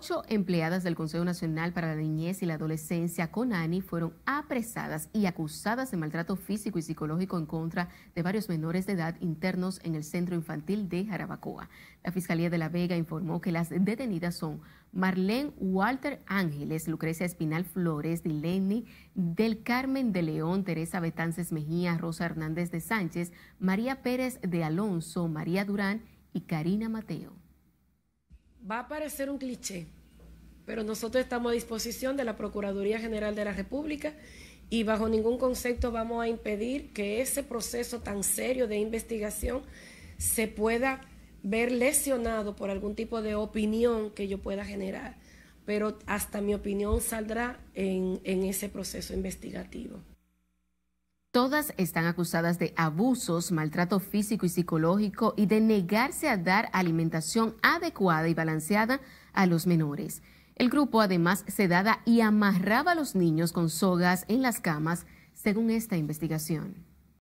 Ocho empleadas del Consejo Nacional para la Niñez y la Adolescencia, CONANI, fueron apresadas y acusadas de maltrato físico y psicológico en contra de varios menores de edad internos en el Centro Infantil de Jarabacoa. La Fiscalía de La Vega informó que las detenidas son Marlene Walter Ángeles, Lucrecia Espinal Flores, Dileni del Carmen de León, Teresa Betances Mejía, Rosa Hernández de Sánchez, María Pérez de Alonso, María Durán y Karina Mateo va a parecer un cliché, pero nosotros estamos a disposición de la Procuraduría General de la República y bajo ningún concepto vamos a impedir que ese proceso tan serio de investigación se pueda ver lesionado por algún tipo de opinión que yo pueda generar, pero hasta mi opinión saldrá en, en ese proceso investigativo. Todas están acusadas de abusos, maltrato físico y psicológico y de negarse a dar alimentación adecuada y balanceada a los menores. El grupo además sedada y amarraba a los niños con sogas en las camas, según esta investigación.